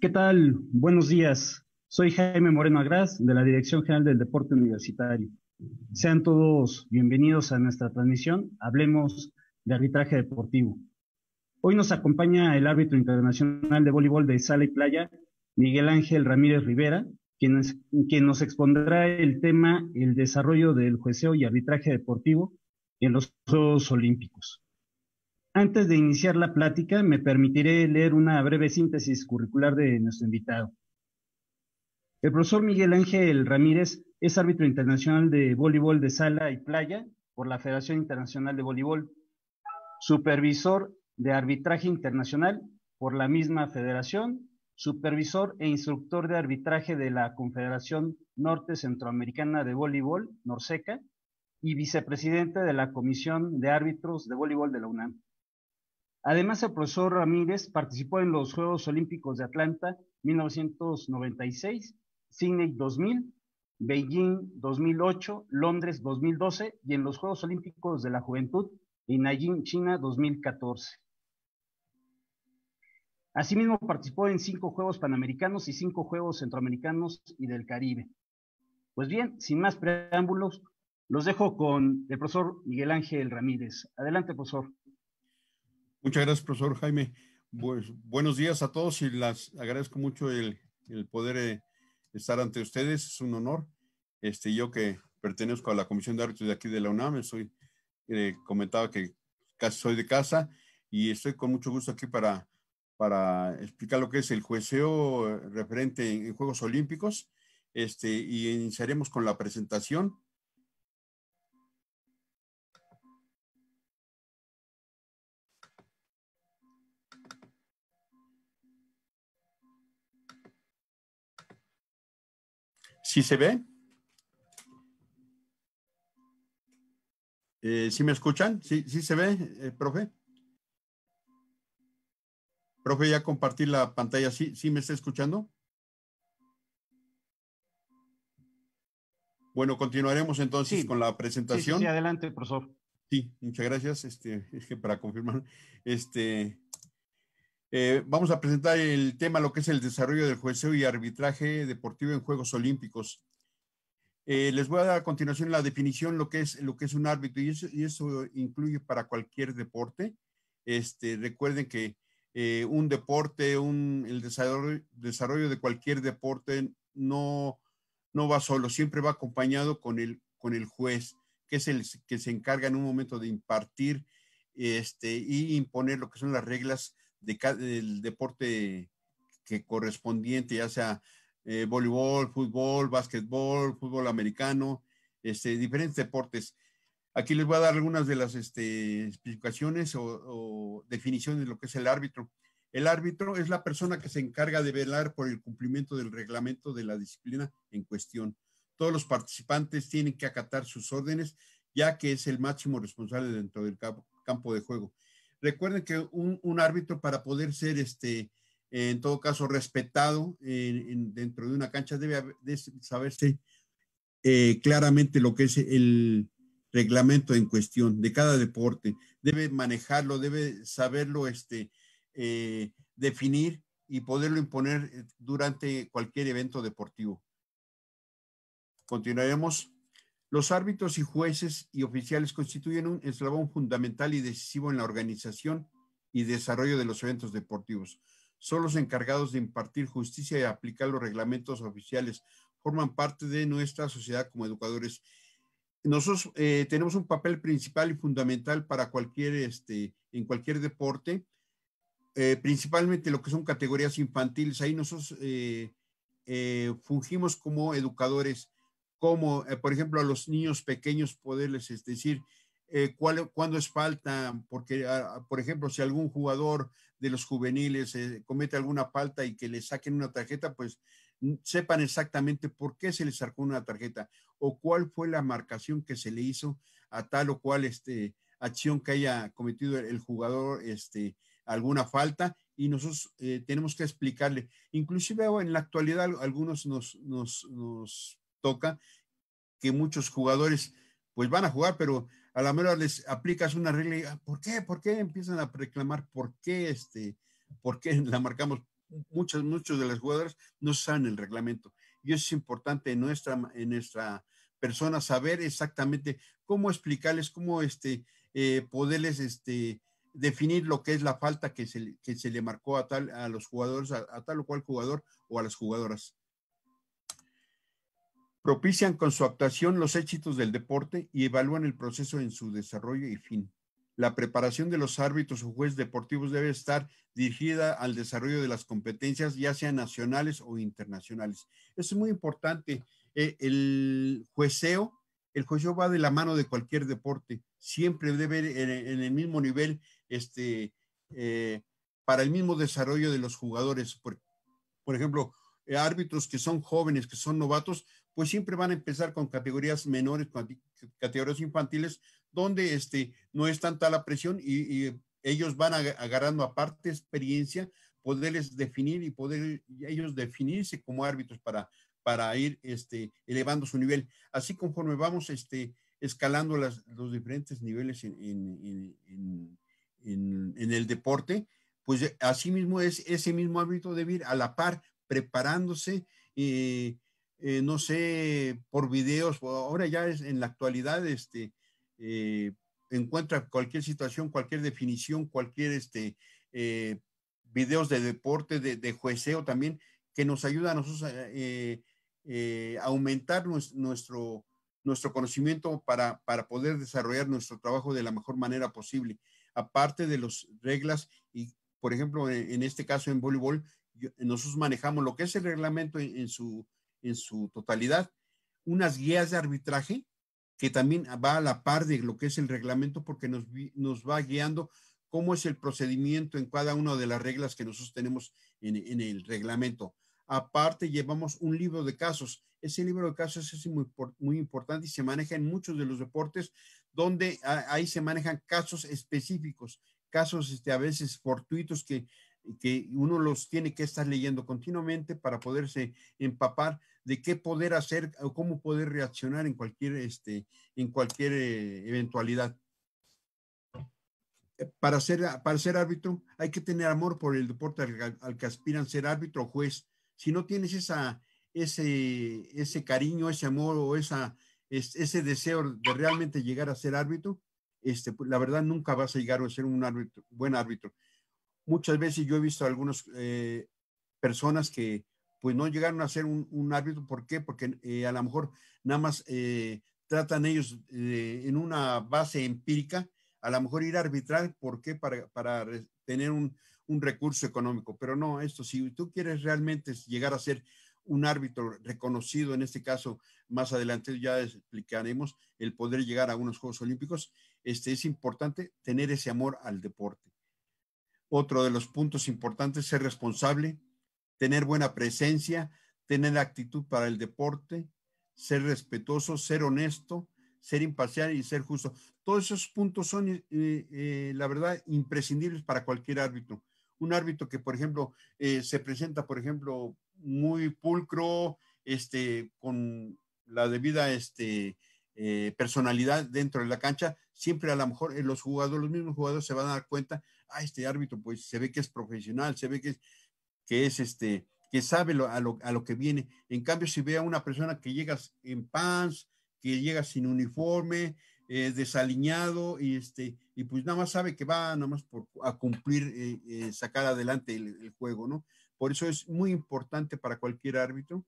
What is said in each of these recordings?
¿Qué tal? Buenos días. Soy Jaime Moreno Agras, de la Dirección General del Deporte Universitario. Sean todos bienvenidos a nuestra transmisión. Hablemos de arbitraje deportivo. Hoy nos acompaña el árbitro internacional de voleibol de Sala y Playa, Miguel Ángel Ramírez Rivera, quien, quien nos expondrá el tema el desarrollo del jueceo y arbitraje deportivo en los Juegos Olímpicos. Antes de iniciar la plática, me permitiré leer una breve síntesis curricular de nuestro invitado. El profesor Miguel Ángel Ramírez es árbitro internacional de voleibol de sala y playa por la Federación Internacional de Voleibol, supervisor de arbitraje internacional por la misma federación, supervisor e instructor de arbitraje de la Confederación Norte Centroamericana de Voleibol, Norseca, y vicepresidente de la Comisión de Árbitros de Voleibol de la UNAM. Además, el profesor Ramírez participó en los Juegos Olímpicos de Atlanta 1996, Sydney 2000, Beijing 2008, Londres 2012 y en los Juegos Olímpicos de la Juventud en Nanjing, China 2014. Asimismo, participó en cinco Juegos Panamericanos y cinco Juegos Centroamericanos y del Caribe. Pues bien, sin más preámbulos, los dejo con el profesor Miguel Ángel Ramírez. Adelante, profesor. Muchas gracias, profesor Jaime. Pues, buenos días a todos y las agradezco mucho el, poder eh, estar ante ustedes. Es un honor. Este, yo que pertenezco a la Comisión de Árbitros de aquí de la UNAM, soy, eh, comentaba que casi soy de casa y estoy con mucho gusto aquí para, para explicar lo que es el jueceo referente en, Juegos Olímpicos. Este, y iniciaremos con la presentación ¿Sí se ve? Eh, ¿Sí me escuchan? ¿Sí, sí se ve, eh, profe? Profe, ya compartí la pantalla. ¿Sí, me está escuchando? Bueno, continuaremos entonces con la presentación. Sí, sí, adelante, profesor. Sí, muchas gracias. Este, es que para confirmar, este, eh, vamos a presentar el tema, lo que es el desarrollo del jueceo y arbitraje deportivo en Juegos Olímpicos. Eh, les voy a dar a continuación la definición, lo que es, lo que es un árbitro, y eso, incluye para cualquier deporte. Este, recuerden que eh, un deporte, el desarrollo, de cualquier deporte no, va solo, siempre va acompañado con el, juez, que es el que se encarga en un momento de impartir este, y imponer lo que son las reglas del deporte que correspondiente, ya sea eh, voleibol, fútbol, básquetbol, fútbol americano, este, diferentes deportes. Aquí les voy a dar algunas de las explicaciones este, o definiciones de lo que es el árbitro. El árbitro es la persona que se encarga de velar por el cumplimiento del reglamento de la disciplina en cuestión. Todos los participantes tienen que acatar sus órdenes, ya que es el máximo responsable dentro del campo de juego. Recuerden que un, árbitro para poder ser, este, en todo caso, respetado dentro de una cancha debe, saberse eh, claramente lo que es el reglamento en cuestión de cada deporte. Debe manejarlo, debe saberlo este, eh, definir y poderlo imponer durante cualquier evento deportivo. Continuaremos. Los árbitros y jueces y oficiales constituyen un eslabón fundamental y decisivo en la organización y desarrollo de los eventos deportivos. Son los encargados de impartir justicia y aplicar los reglamentos oficiales. Forman parte de nuestra sociedad como educadores. Nosotros eh, tenemos un papel principal y fundamental para cualquier, este, en cualquier deporte, eh, principalmente lo que son categorías infantiles. Ahí nosotros eh, fungimos como educadores como, eh, por ejemplo, a los niños pequeños poderles es este, decir eh, cuándo es falta, porque, ah, ah, por ejemplo, si algún jugador de los juveniles eh, comete alguna falta y que le saquen una tarjeta, pues sepan exactamente por qué se le sacó una tarjeta o cuál fue la marcación que se le hizo a tal o cual este, acción que haya cometido el, jugador, este, alguna falta y nosotros tenemos que explicarle. Inclusive en la actualidad algunos nos toca, que muchos jugadores pues van a jugar, pero a la mejor les aplicas una regla y, ah, ¿por qué? ¿Por qué? Empiezan a reclamar, ¿por qué este? ¿Por qué la marcamos? Muchas, muchos de las jugadoras no saben el reglamento. Y eso es importante en nuestra, en nuestra persona saber exactamente cómo explicarles, cómo este, eh, poderles este, definir lo que es la falta que se, que se le marcó a, tal, a los jugadores, a tal o cual jugador o a las jugadoras propician con su actuación los éxitos del deporte y evalúan el proceso en su desarrollo y fin. La preparación de los árbitros o jueces deportivos debe estar dirigida al desarrollo de las competencias, ya sean nacionales o internacionales. es muy importante. Eh, el jueceo, el jueceo va de la mano de cualquier deporte. Siempre debe en, en el mismo nivel, este, eh, para el mismo desarrollo de los jugadores. Por, ejemplo, árbitros que son jóvenes, que son novatos, pues siempre van a empezar con categorías menores, categorías infantiles, donde este, no es tanta la presión y, ellos van agarrando aparte experiencia, poderles definir y poder ellos definirse como árbitros para, para ir este, elevando su nivel. Así conforme vamos este, escalando los diferentes niveles en, en, en, el deporte, pues eh, así mismo es ese mismo árbitro de ir a la par, preparándose. y eh, eh, no sé, por videos, ahora ya es, en la actualidad este, eh, encuentra cualquier situación, cualquier definición, cualquier este, eh, videos de deporte, de, jueceo también, que nos ayuda a nosotros a aumentar nuestro, nuestro conocimiento para, para, poder desarrollar nuestro trabajo de la mejor manera posible. Aparte de las reglas y, por ejemplo, en, este caso en voleibol, nosotros manejamos lo que es el reglamento en su en su totalidad. Unas guías de arbitraje que también va a la par de lo que es el reglamento porque nos, va guiando cómo es el procedimiento en cada una de las reglas que nosotros tenemos en, el reglamento. Aparte, llevamos un libro de casos. Ese libro de casos es muy, muy importante y se maneja en muchos de los deportes donde ah, ahí se manejan casos específicos, casos este, a veces fortuitos que que uno los tiene que estar leyendo continuamente para poderse empapar de qué poder hacer o cómo poder reaccionar en cualquier, este, en cualquier eh, eventualidad. Eh, para ser, para ser árbitro hay que tener amor por el deporte al, que aspiran ser árbitro o juez. Si no tienes esa, ese, ese cariño, ese amor o esa, ese deseo de realmente llegar a ser árbitro, este, pues, la verdad nunca vas a llegar a ser un buen árbitro muchas veces yo he visto a algunas eh, personas que pues no llegaron a ser un, árbitro. ¿Por qué? Porque eh, a lo mejor nada más eh, tratan ellos en una base empírica, a lo mejor ir a arbitrar, ¿por qué? Para, para tener un, recurso económico. Pero no, esto, si tú quieres realmente llegar a ser un árbitro reconocido, en este caso, más adelante ya explicaremos el poder llegar a unos Juegos Olímpicos, este, es importante tener ese amor al deporte. Otro de los puntos importantes es ser responsable, tener buena presencia, tener actitud para el deporte, ser respetuoso, ser honesto, ser imparcial y ser justo. Todos esos puntos son, eh, eh, la verdad, imprescindibles para cualquier árbitro. Un árbitro que, por ejemplo, eh, se presenta, por ejemplo, muy pulcro, este, con la debida este, personalidad dentro de la cancha, siempre a lo mejor eh, los jugadores, los mismos jugadores se van a dar cuenta, ah, este árbitro pues se ve que es profesional, se ve que es, que es este, que sabe lo, a, lo, a, lo, que viene. En cambio, si ve a una persona que llega en pants, que llega sin uniforme, eh, desaliñado, y, este, y pues nada más sabe que va nada más por, a cumplir, eh, eh, sacar adelante el, juego, ¿no? Por eso es muy importante para cualquier árbitro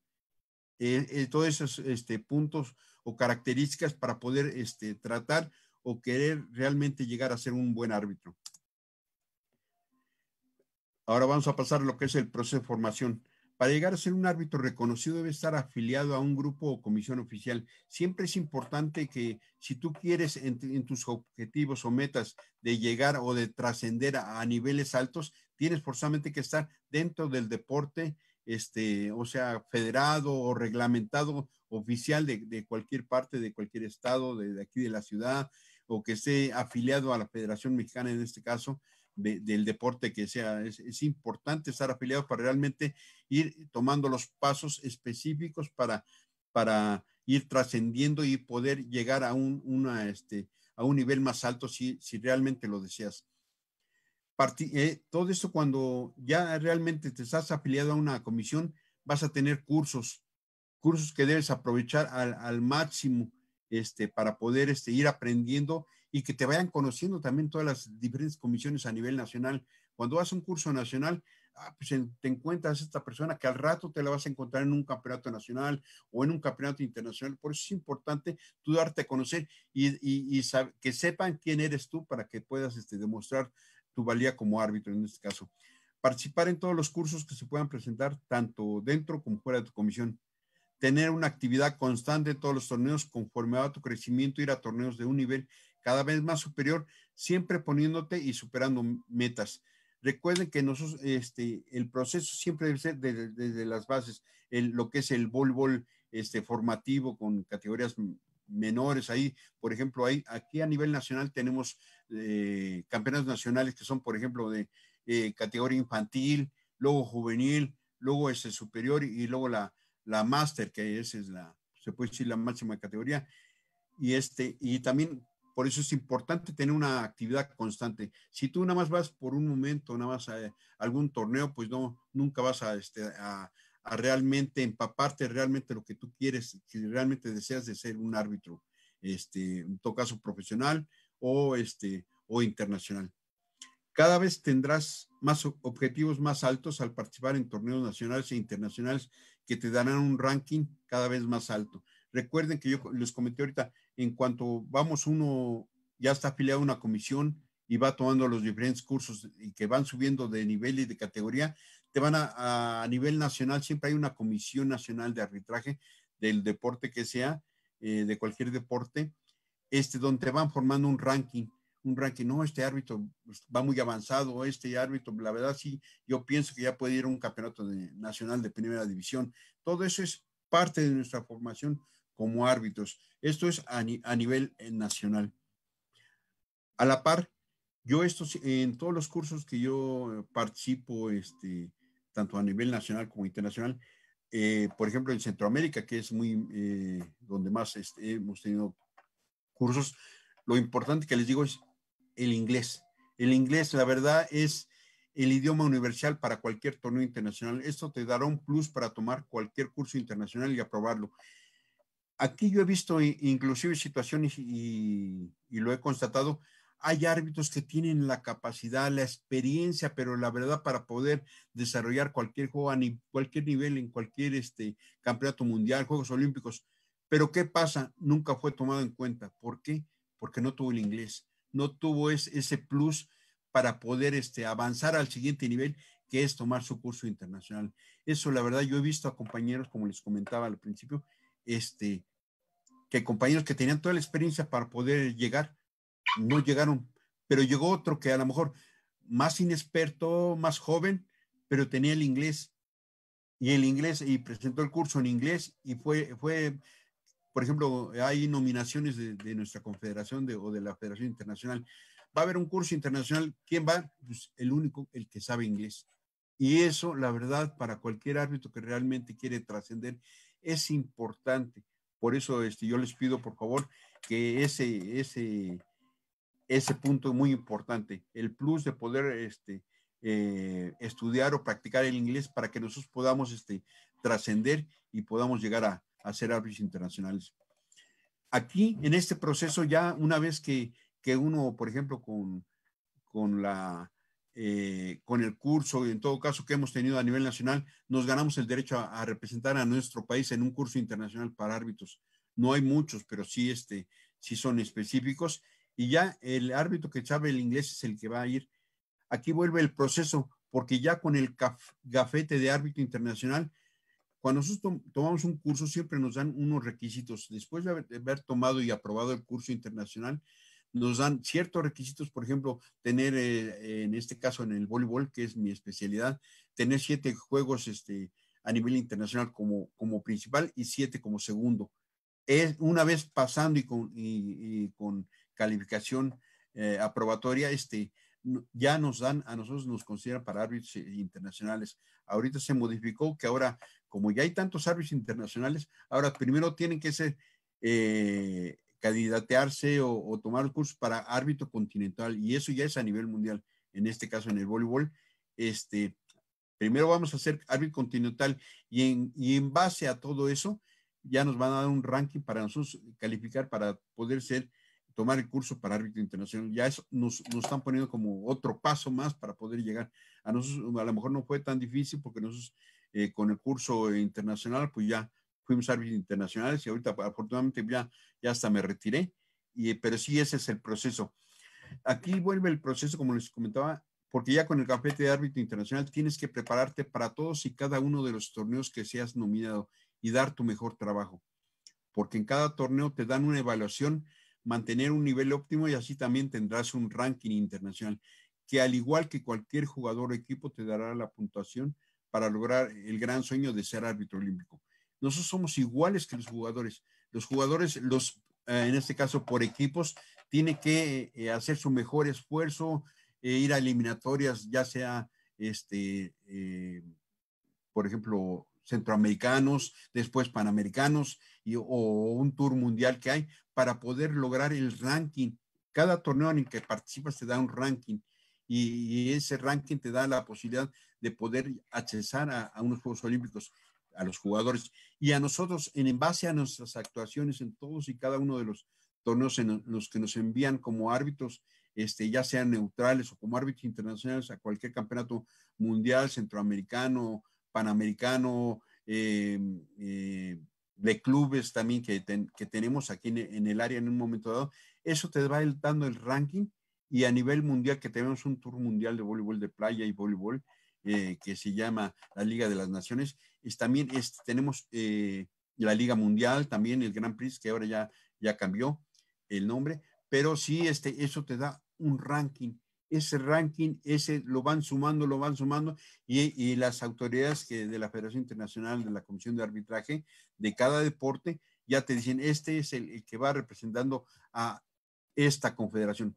todos esos este, puntos o características para poder este, tratar o querer realmente llegar a ser un buen árbitro. Ahora vamos a pasar a lo que es el proceso de formación. Para llegar a ser un árbitro reconocido debe estar afiliado a un grupo o comisión oficial. Siempre es importante que si tú quieres en, tus objetivos o metas de llegar o de trascender a, niveles altos, tienes forzosamente que estar dentro del deporte, este, o sea, federado o reglamentado oficial de, cualquier parte, de cualquier estado, de aquí de la ciudad, o que esté afiliado a la Federación Mexicana, en este caso, del deporte que sea. Es, importante estar afiliado para realmente ir tomando los pasos específicos para, para ir trascendiendo y poder llegar a un, una, este, a un nivel más alto si, si realmente lo deseas. Eh, todo esto cuando ya realmente te estás afiliado a una comisión, vas a tener cursos, cursos que debes aprovechar al, al máximo este, para poder este, ir aprendiendo y que te vayan conociendo también todas las diferentes comisiones a nivel nacional. Cuando vas a un curso nacional, ah, pues, te encuentras esta persona que al rato te la vas a encontrar en un campeonato nacional o en un campeonato internacional. Por eso es importante tú darte a conocer y, que sepan quién eres tú para que puedas este, demostrar tu valía como árbitro en este caso. Participar en todos los cursos que se puedan presentar, tanto dentro como fuera de tu comisión tener una actividad constante en todos los torneos conforme a tu crecimiento, ir a torneos de un nivel cada vez más superior, siempre poniéndote y superando metas. Recuerden que nosotros, este, el proceso siempre debe ser desde, las bases, lo que es el voleibol este, formativo con categorías menores ahí, por ejemplo, ahí, aquí a nivel nacional tenemos eh, campeonatos nacionales que son, por ejemplo, de eh, categoría infantil, luego juvenil, luego ese superior y luego la, la máster, que esa es la, se puede decir, la máxima categoría. Y, este, y también por eso es importante tener una actividad constante. Si tú nada más vas por un momento, nada más a algún torneo, pues no, nunca vas a, este, a, realmente empaparte realmente lo que tú quieres, si realmente deseas de ser un árbitro, este, en todo caso profesional o, este, o internacional. Cada vez tendrás más objetivos más altos al participar en torneos nacionales e internacionales que te darán un ranking cada vez más alto. Recuerden que yo les comenté ahorita, en cuanto vamos uno, ya está afiliado a una comisión y va tomando los diferentes cursos y que van subiendo de nivel y de categoría, te van a, nivel nacional, siempre hay una comisión nacional de arbitraje del deporte que sea, eh, de cualquier deporte, este, donde te van formando un ranking un ranking, no, este árbitro pues, va muy avanzado, este árbitro, la verdad sí, yo pienso que ya puede ir a un campeonato nacional de primera división. Todo eso es parte de nuestra formación como árbitros. Esto es a, nivel eh, nacional. A la par, yo esto, en todos los cursos que yo participo, este, tanto a nivel nacional como internacional, eh, por ejemplo, en Centroamérica, que es muy eh, donde más este, hemos tenido cursos, lo importante que les digo es el inglés. El inglés, la verdad, es el idioma universal para cualquier torneo internacional. Esto te dará un plus para tomar cualquier curso internacional y aprobarlo. Aquí yo he visto inclusive situaciones y, lo he constatado, hay árbitros que tienen la capacidad, la experiencia, pero la verdad para poder desarrollar cualquier juego a cualquier nivel, en cualquier este, campeonato mundial, Juegos Olímpicos. Pero ¿qué pasa? Nunca fue tomado en cuenta. ¿Por qué? Porque no tuvo el inglés no tuvo ese plus para poder este, avanzar al siguiente nivel, que es tomar su curso internacional. Eso, la verdad, yo he visto a compañeros, como les comentaba al principio, este, que compañeros que tenían toda la experiencia para poder llegar, no llegaron, pero llegó otro que a lo mejor más inexperto, más joven, pero tenía el inglés y el inglés y presentó el curso en inglés y fue, fue por ejemplo, hay nominaciones de, nuestra confederación de, o de la Federación Internacional. Va a haber un curso internacional. ¿Quién va? Pues, el único, el que sabe inglés. Y eso, la verdad, para cualquier árbitro que realmente quiere trascender, es importante. Por eso este, yo les pido, por favor, que ese, ese, ese punto es muy importante, el plus de poder este, eh, estudiar o practicar el inglés para que nosotros podamos este, trascender y podamos llegar a, hacer árbitros internacionales. Aquí, en este proceso, ya una vez que, que uno, por ejemplo, con, con la eh, con el curso en todo caso que hemos tenido a nivel nacional, nos ganamos el derecho a, representar a nuestro país en un curso internacional para árbitros. No hay muchos, pero sí, este, sí son específicos. Y ya el árbitro que sabe el inglés es el que va a ir. Aquí vuelve el proceso, porque ya con el gafete de árbitro internacional cuando nosotros tomamos un curso, siempre nos dan unos requisitos. Después de haber, tomado y aprobado el curso internacional, nos dan ciertos requisitos, por ejemplo, tener, eh, en este caso en el voleibol, que es mi especialidad, tener siete juegos este, a nivel internacional como, como principal y siete como segundo. Es, una vez pasando y con, con calificación eh, aprobatoria, este, ya nos dan, a nosotros nos consideran para árbitros eh, internacionales. Ahorita se modificó que ahora como ya hay tantos árbitros internacionales, ahora primero tienen que ser, eh, candidatearse o, tomar tomar curso para árbitro continental, y eso ya es a nivel mundial, en este caso en el voleibol. Este, primero vamos a ser árbitro continental y en, en base a todo eso ya nos van a dar un ranking para nosotros calificar para poder ser tomar el curso para árbitro internacional. Ya eso nos, nos, están poniendo como otro paso más para poder llegar. A nosotros a lo mejor no fue tan difícil porque nosotros eh, con el curso internacional, pues ya fuimos árbitros internacionales y ahorita afortunadamente ya, ya hasta me retiré, y, eh, pero sí ese es el proceso. Aquí vuelve el proceso, como les comentaba, porque ya con el gafete de árbitro internacional tienes que prepararte para todos y cada uno de los torneos que seas nominado y dar tu mejor trabajo, porque en cada torneo te dan una evaluación, mantener un nivel óptimo y así también tendrás un ranking internacional que al igual que cualquier jugador o equipo te dará la puntuación para lograr el gran sueño de ser árbitro olímpico. Nosotros somos iguales que los jugadores. Los jugadores, los, eh, en este caso por equipos, tienen que eh, hacer su mejor esfuerzo, eh, ir a eliminatorias, ya sea, este, por ejemplo, centroamericanos, después panamericanos y, o un tour mundial que hay para poder lograr el ranking. Cada torneo en el que participas te da un ranking y, ese ranking te da la posibilidad de poder accesar a, unos Juegos Olímpicos a los jugadores y a nosotros en, base a nuestras actuaciones en todos y cada uno de los torneos en los que nos envían como árbitros, este, ya sean neutrales o como árbitros internacionales a cualquier campeonato mundial, centroamericano, panamericano, eh, eh, de clubes también que, que tenemos aquí en, el área en un momento dado, eso te va dando el ranking y a nivel mundial que tenemos un tour mundial de voleibol de playa y voleibol eh, que se llama la Liga de las Naciones. también tenemos eh, la Liga Mundial, también el Grand Prix, que ahora ya, ya cambió el nombre, pero sí, este, eso te da un ranking. Ese ranking, ese lo van sumando, lo van sumando, y, las autoridades que de la Federación Internacional, de la Comisión de Arbitraje, de cada deporte, ya te dicen, este es el que va representando a esta confederación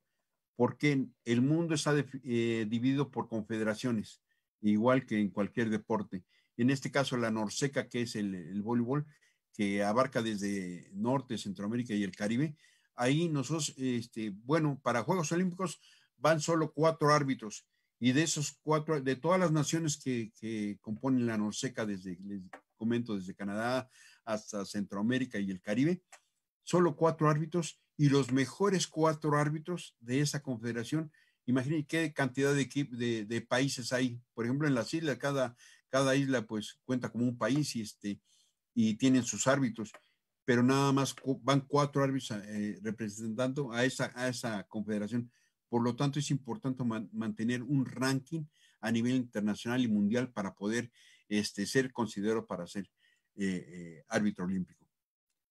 porque el mundo está eh, dividido por confederaciones, igual que en cualquier deporte. En este caso, la Norseca, que es el, voleibol, que abarca desde Norte, Centroamérica y el Caribe. Ahí nosotros, este, bueno, para Juegos Olímpicos van solo cuatro árbitros y de esos cuatro, de todas las naciones que, componen la Norseca, desde, les comento, desde Canadá hasta Centroamérica y el Caribe, solo cuatro árbitros y los mejores cuatro árbitros de esa confederación. Imaginen qué cantidad de, de, de, países hay. Por ejemplo, en las islas, cada, cada isla pues cuenta como un país y, este, y tienen sus árbitros, pero nada más van cuatro árbitros eh, representando a esa, esa confederación. Por lo tanto, es importante mantener un ranking a nivel internacional y mundial para poder este, ser considerado para ser eh, eh, árbitro olímpico.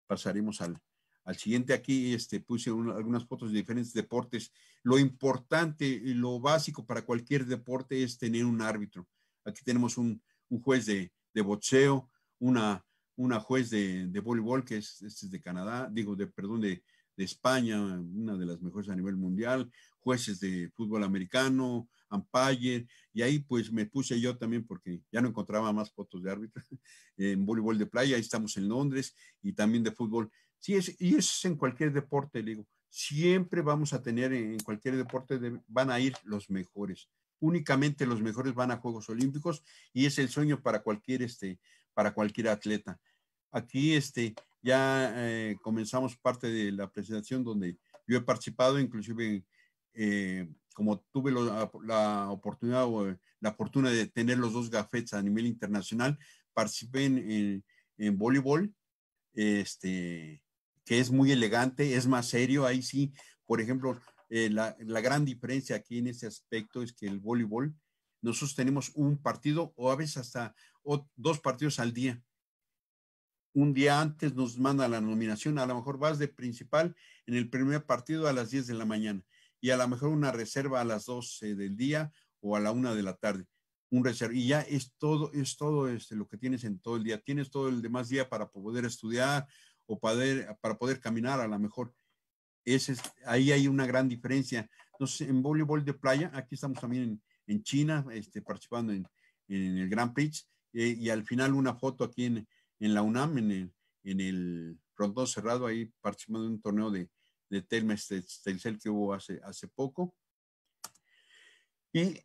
Pasaremos al, al siguiente aquí este, puse algunas fotos de diferentes deportes. Lo importante y lo básico para cualquier deporte es tener un árbitro. Aquí tenemos un, juez de, boxeo, una, una juez de, voleibol que este es, de Canadá, digo, de, perdón, de, España, una de las mejores a nivel mundial, jueces de fútbol americano, umpire, y ahí pues me puse yo también porque ya no encontraba más fotos de árbitro en voleibol de playa, ahí estamos en Londres, y también de fútbol. Sí, y es en cualquier deporte, digo. Siempre vamos a tener en cualquier deporte, van a ir los mejores. Únicamente los mejores van a Juegos Olímpicos y es el sueño para cualquier, este, para cualquier atleta. Aquí este, ya eh, comenzamos parte de la presentación donde yo he participado, inclusive eh, como tuve la, oportunidad o eh, la fortuna de tener los dos gafetes a nivel internacional, participé en, voleibol, este, que es muy elegante, es más serio. Ahí sí, por ejemplo, eh, la, gran diferencia aquí en este aspecto es que el voleibol, nosotros tenemos un partido o a veces hasta dos partidos al día. Un día antes nos manda la nominación, a lo mejor vas de principal en el primer partido a las 10 de la mañana y a lo mejor una reserva a las 12 del día o a la 1 de la tarde. Un reserva, y ya es todo, es todo este, lo que tienes en todo el día. Tienes todo el demás día para poder estudiar o poder, para poder caminar a lo mejor. Ese ahí hay una gran diferencia. Entonces, en voleibol de playa, aquí estamos también en, China, este, participando en, en, el Grand Prix, eh, y al final una foto aquí en, en la UNAM, en el, en el rondón cerrado, ahí participando en un torneo de, de Telmes este, Telcel que hubo hace, hace poco. Y,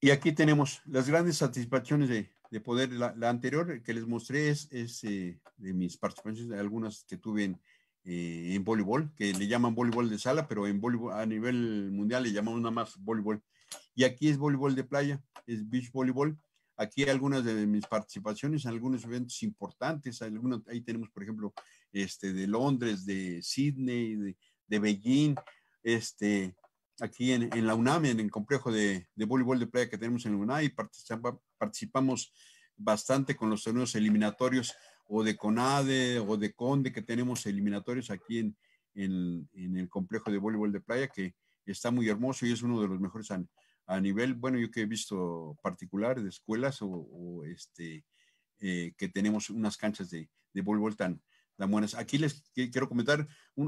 y, aquí tenemos las grandes satisfacciones de, de poder, la, anterior que les mostré es, eh, de mis participaciones, de algunas que tuve eh, en, voleibol, que le llaman voleibol de sala, pero en voleibol a nivel mundial le llamamos nada más voleibol. Y aquí es voleibol de playa, es beach voleibol. Aquí algunas de mis participaciones en algunos eventos importantes, algunos, ahí tenemos, por ejemplo, este, de Londres, de Sydney, de, de Beijing, este, aquí en, en, la UNAM, en el complejo de, de voleibol de playa que tenemos en la UNAM, y participa, participamos bastante con los torneos eliminatorios o de CONADE o de CONDE que tenemos eliminatorios aquí en, el complejo de voleibol de playa que está muy hermoso y es uno de los mejores a, nivel, bueno, yo que he visto particular de escuelas o, este, eh, que tenemos unas canchas de, voleibol tan, buenas. Aquí les quiero comentar,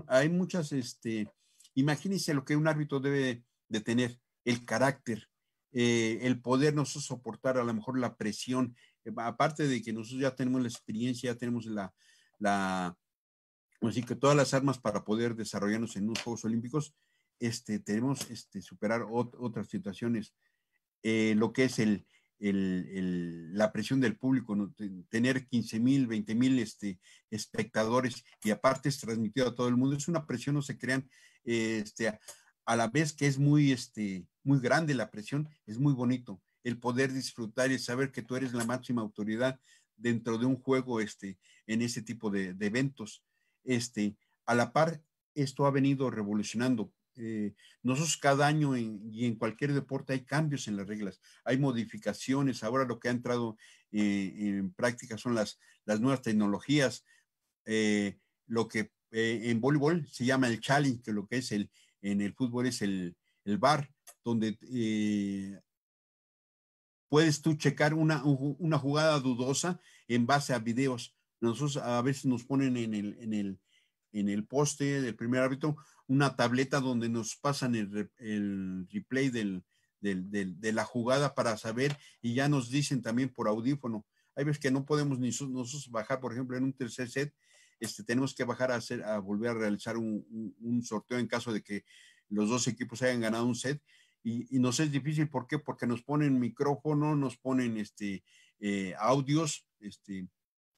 hay muchas, este, imagínense lo que un árbitro debe de tener, el carácter, eh, el poder nosotros soportar a lo mejor la presión, eh, aparte de que nosotros ya tenemos la experiencia, ya tenemos la, la así pues que todas las armas para poder desarrollarnos en unos Juegos Olímpicos, este, tenemos este, superar otras situaciones, eh, lo que es el, el, el, la presión del público, tener 15 mil, 20 mil este, espectadores y aparte es transmitido a todo el mundo, es una presión, no se crean, este, a la vez que es muy, este, muy grande la presión, es muy bonito el poder disfrutar y saber que tú eres la máxima autoridad dentro de un juego este, en ese tipo de, eventos. Este, a la par, esto ha venido revolucionando. Eh, nosotros cada año y en cualquier deporte hay cambios en las reglas, hay modificaciones. Ahora lo que ha entrado eh, en práctica son las, las nuevas tecnologías. Eh, lo que en voleibol se llama el challenge, que lo que es el, en el fútbol es el, el bar, donde eh, puedes tú checar una, una, jugada dudosa en base a videos. Nosotros a veces nos ponen en el, en el, poste del primer árbitro una tableta donde nos pasan el, replay de la jugada para saber y ya nos dicen también por audífono. Hay veces que no podemos ni nosotros bajar, por ejemplo, en un tercer set este, tenemos que bajar a, hacer, a volver a realizar un, sorteo en caso de que los dos equipos hayan ganado un set. Y, y nos es difícil, ¿por qué? Porque nos ponen micrófono, nos ponen este, eh, audios, este,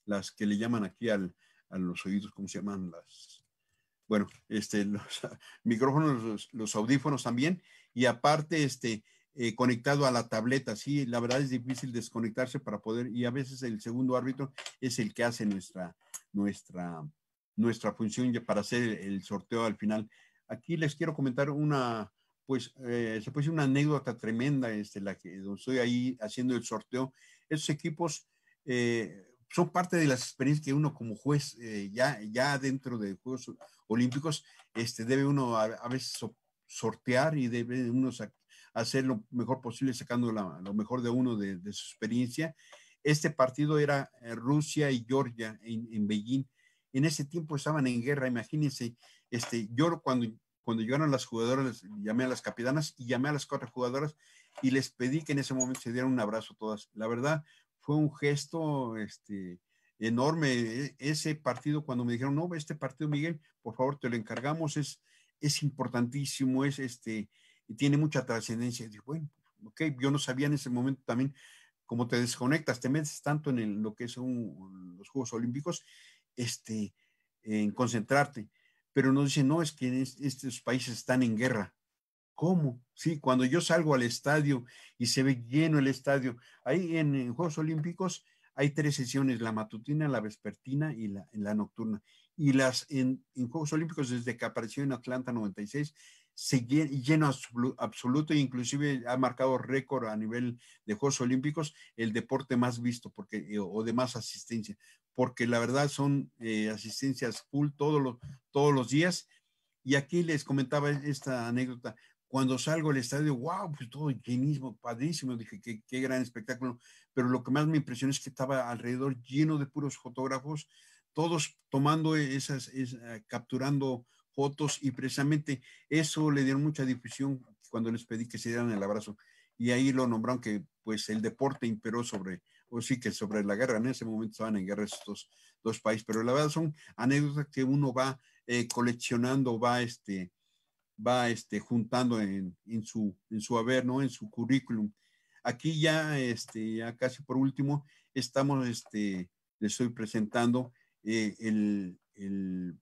las que le llaman aquí al, a los oídos, ¿cómo se llaman? Las, bueno, este, los micrófonos, los, los audífonos también. Y aparte, este, eh, conectado a la tableta. Sí, la verdad es difícil desconectarse para poder, y a veces el segundo árbitro es el que hace nuestra, nuestra, nuestra función para hacer el, sorteo al final. Aquí les quiero comentar una, pues, eh, se puede una anécdota tremenda, este, la que estoy ahí haciendo el sorteo. Esos equipos eh, son parte de las experiencias que uno como juez, ya, ya dentro de Juegos Olímpicos, este, debe uno a, a veces sortear y debe uno sacar hacer lo mejor posible sacando lo mejor de uno de, su experiencia. Este partido era eh, Rusia y Georgia en, en, Beijing. En ese tiempo estaban en guerra, imagínense. Este, yo cuando, cuando llegaron las jugadoras, llamé a las capitanas y llamé a las cuatro jugadoras y les pedí que en ese momento se dieran un abrazo a todas. La verdad, fue un gesto este, enorme. E, ese partido, cuando me dijeron, no, este partido, Miguel, por favor, te lo encargamos, es, es importantísimo, es este, y tiene mucha trascendencia. Y digo, bueno, ok, yo no sabía en ese momento también cómo te desconectas, te metes tanto en lo que son los Juegos Olímpicos, este, en concentrarte. Pero nos dicen, no, es que estos países están en guerra. ¿Cómo? Sí, cuando yo salgo al estadio y se ve lleno el estadio, ahí en, Juegos Olímpicos hay tres sesiones, la matutina, la vespertina y la, nocturna. Y las en, en, Juegos Olímpicos, desde que apareció en Atlanta 96, lleno absoluto e inclusive ha marcado récord a nivel de Juegos Olímpicos el deporte más visto porque, eh, o de más asistencia, porque la verdad son eh, asistencias full todos los, todos los días. Y aquí les comentaba esta anécdota. Cuando salgo del estadio, wow, pues todo llenísimo, padrísimo, dije, qué, qué gran espectáculo. Pero lo que más me impresionó es que estaba alrededor lleno de puros fotógrafos, todos tomando esas, esas ah, capturando fotos y precisamente eso le dieron mucha difusión cuando les pedí que se dieran el abrazo. Y ahí lo nombraron que pues el deporte imperó sobre, o sí que sobre la guerra, en ese momento estaban en guerra estos dos países, pero la verdad son anécdotas que uno va eh, coleccionando, va este, va este, juntando en, en, su, en su haber, ¿no? En su currículum. Aquí ya, este, ya casi por último, estamos, este, les estoy presentando eh, el, el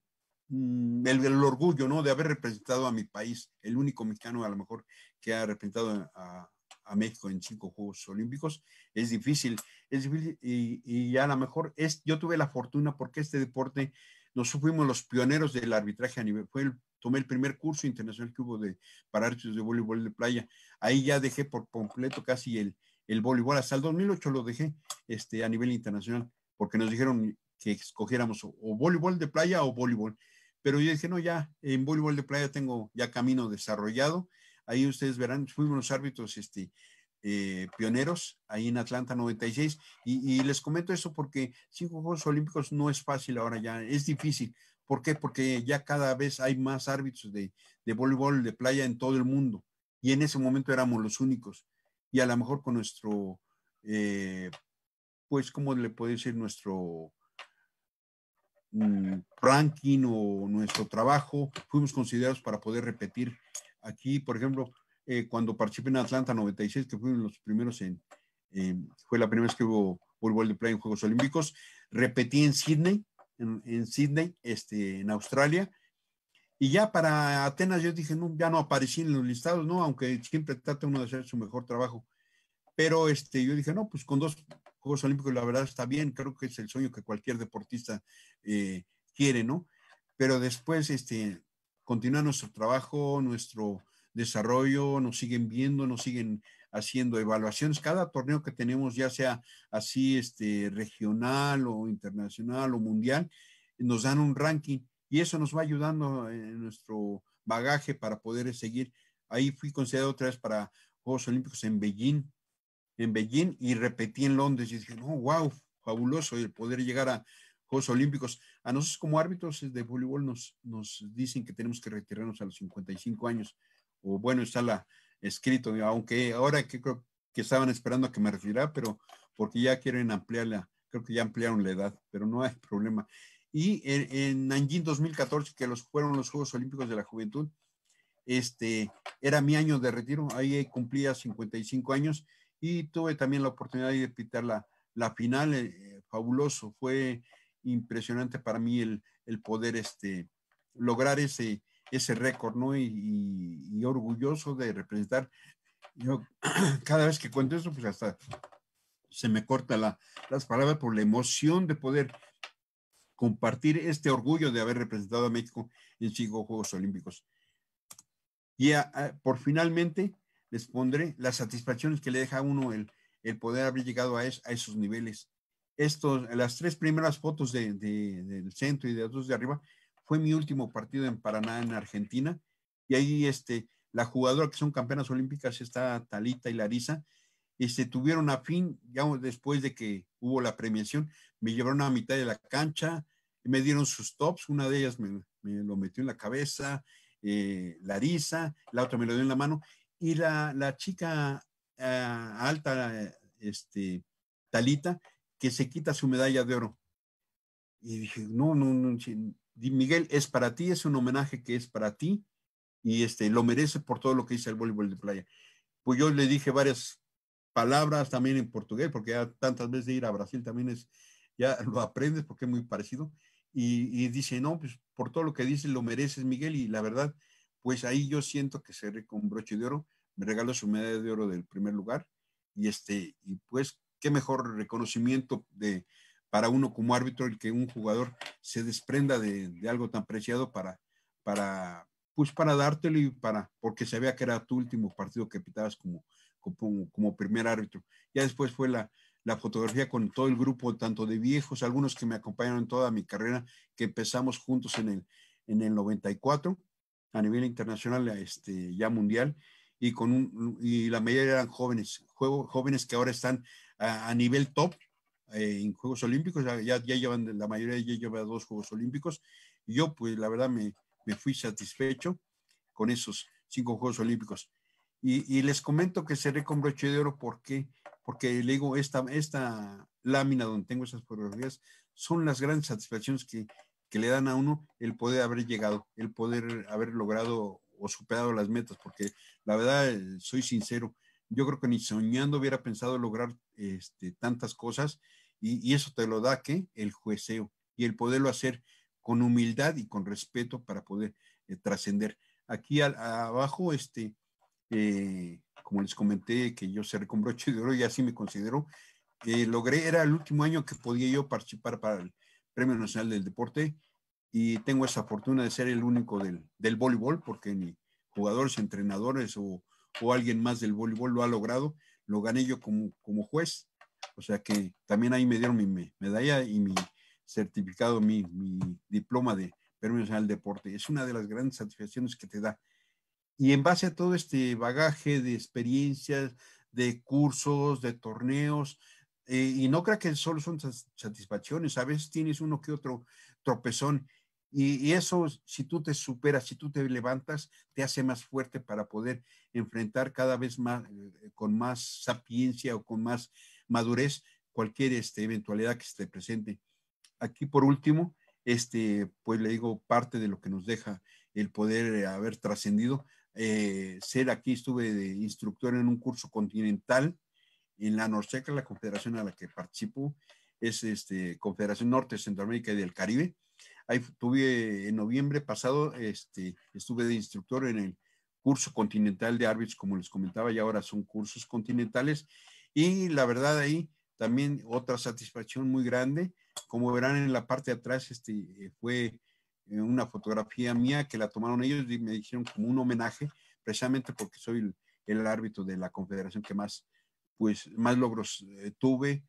Mm, el, orgullo, ¿no? De haber representado a mi país, el único mexicano a lo mejor que ha representado a, México en cinco Juegos Olímpicos, es difícil, es difícil y, a lo mejor es, yo tuve la fortuna porque este deporte, nos fuimos los pioneros del arbitraje a nivel, fue el, tomé el primer curso internacional que hubo de para árbitros de voleibol de playa, ahí ya dejé por completo casi el, el voleibol, hasta el 2008 lo dejé este, a nivel internacional, porque nos dijeron que escogiéramos o voleibol de playa o voleibol. Pero yo dije, no, ya, en voleibol de playa tengo ya camino desarrollado. Ahí ustedes verán, fuimos los árbitros este, eh, pioneros ahí en Atlanta 96. Y, les comento eso porque cinco Juegos Olímpicos no es fácil ahora ya, es difícil. ¿Por qué? Porque ya cada vez hay más árbitros de, de voleibol de playa en todo el mundo. Y en ese momento éramos los únicos. Y a lo mejor con nuestro, eh, pues, ¿cómo le puedo decir? Nuestro ranking o nuestro trabajo, fuimos considerados para poder repetir aquí, por ejemplo, eh, cuando participé en Atlanta 96, que fuimos los primeros en, fue la primera vez que hubo fútbol de playa en Juegos Olímpicos, repetí en Sydney, en, en Sydney, este, en Australia, y ya para Atenas yo dije, no, ya no aparecí en los listados, ¿no? Aunque siempre trata uno de hacer su mejor trabajo. Pero este, yo dije, no, pues con dos Juegos Olímpicos, la verdad está bien, creo que es el sueño que cualquier deportista eh, quiere, ¿no? Pero después, este, continúa nuestro trabajo, nuestro desarrollo, nos siguen viendo, nos siguen haciendo evaluaciones. Cada torneo que tenemos, ya sea así, este, regional o internacional o mundial, nos dan un ranking y eso nos va ayudando en nuestro bagaje para poder seguir. Ahí fui considerado otra vez para Juegos Olímpicos en Beijing, en Beijing y repetí en Londres. Y dije, no, wow, fabuloso el poder llegar a Juegos Olímpicos. A nosotros como árbitros de voleibol nos, nos dicen que tenemos que retirarnos a los 55 años. O bueno, está la escrito, aunque ahora que creo que estaban esperando a que me retirara, pero porque ya quieren ampliarla, creo que ya ampliaron la edad, pero no hay problema. Y en, en Nanjing 2014, que los, fueron los Juegos Olímpicos de la Juventud, este, era mi año de retiro, ahí cumplía 55 años y tuve también la oportunidad de pitar la, la final, eh, fabuloso, fue impresionante para mí el, poder este, lograr ese, ese récord, ¿no? Y, orgulloso de representar. Yo cada vez que cuento eso, pues hasta se me corta las palabras por la emoción de poder compartir este orgullo de haber representado a México en cinco Juegos Olímpicos. Y por finalmente, les pondré las satisfacciones que le deja a uno el, el poder haber llegado a, esos niveles. Estos, las tres primeras fotos del centro y de dos de arriba fue mi último partido en Paraná, en Argentina, y ahí este, la jugadora que son campeonas olímpicas, está Talita y Larisa, se este, tuvieron a fin, ya después de que hubo la premiación, me llevaron a mitad de la cancha, me dieron sus tops, una de ellas me, lo metió en la cabeza, eh, Larisa, la otra me lo dio en la mano, y la, la chica ah, alta, eh, este, Talita, que se quita su medalla de oro. Y dije, no, no, no, Miguel, es para ti, es un homenaje que es para ti y este, lo merece por todo lo que dice el voleibol de playa. Pues yo le dije varias palabras también en portugués, porque ya tantas veces de ir a Brasil también es, ya lo aprendes porque es muy parecido. Y, y dice, no, pues por todo lo que dices lo mereces, Miguel, y la verdad, pues ahí yo siento que cerré con broche de oro, me regaló su medalla de oro del primer lugar y este, y pues qué mejor reconocimiento de, para uno como árbitro el que un jugador se desprenda de, algo tan preciado para, para, pues para dártelo y para, porque se que era tu último partido que pitabas como, como, primer árbitro. Ya después fue la, la fotografía con todo el grupo, tanto de viejos, algunos que me acompañaron en toda mi carrera, que empezamos juntos en el, en el 94 a nivel internacional, este, ya mundial, y, con y la mayoría eran jóvenes, jóvenes que ahora están a, nivel top eh, en Juegos Olímpicos, ya, ya, llevan, la mayoría ya lleva dos Juegos Olímpicos, y yo pues la verdad me, me fui satisfecho con esos cinco Juegos Olímpicos. Y, les comento que se con broche de oro porque, porque le digo, esta, esta lámina donde tengo esas fotografías son las grandes satisfacciones que, que le dan a uno el poder haber llegado, el poder haber logrado o superado las metas, porque la verdad, eh, soy sincero, yo creo que ni soñando hubiera pensado lograr este, tantas cosas y, eso te lo da que el jueceo y el poderlo hacer con humildad y con respeto para poder eh, trascender. Aquí abajo, este, eh, como les comenté, que yo se con broche de oro y así me considero, logré, era el último año que podía yo participar para el Premio Nacional del Deporte y tengo esa fortuna de ser el único del, del voleibol, porque ni jugadores, entrenadores o, alguien más del voleibol lo ha logrado. Lo gané yo como, juez, o sea que también ahí me dieron mi, medalla y mi certificado, mi, mi diploma de Premio Nacional del Deporte. Es una de las grandes satisfacciones que te da. Y en base a todo este bagaje de experiencias, de cursos, de torneos, y no creas que solo son satisfacciones, a veces tienes uno que otro tropezón. Y, eso, si tú te superas, si tú te levantas, te hace más fuerte para poder enfrentar cada vez más, eh, con más sapiencia o con más madurez cualquier este, eventualidad que se te presente. Aquí, por último, este, pues le digo, parte de lo que nos deja el poder haber trascendido, eh, ser aquí, estuve de instructor en un curso continental en la Norseca, la confederación a la que participo es este, Confederación Norte, Centroamérica y del Caribe. Ahí tuve en noviembre pasado, este, estuve de instructor en el curso continental de árbitros, como les comentaba, y ahora son cursos continentales. Y la verdad ahí también otra satisfacción muy grande. Como verán en la parte de atrás, este, eh, fue eh, una fotografía mía que la tomaron ellos y me dijeron como un homenaje, precisamente porque soy el árbitro de la confederación que más pues más logros eh, tuve.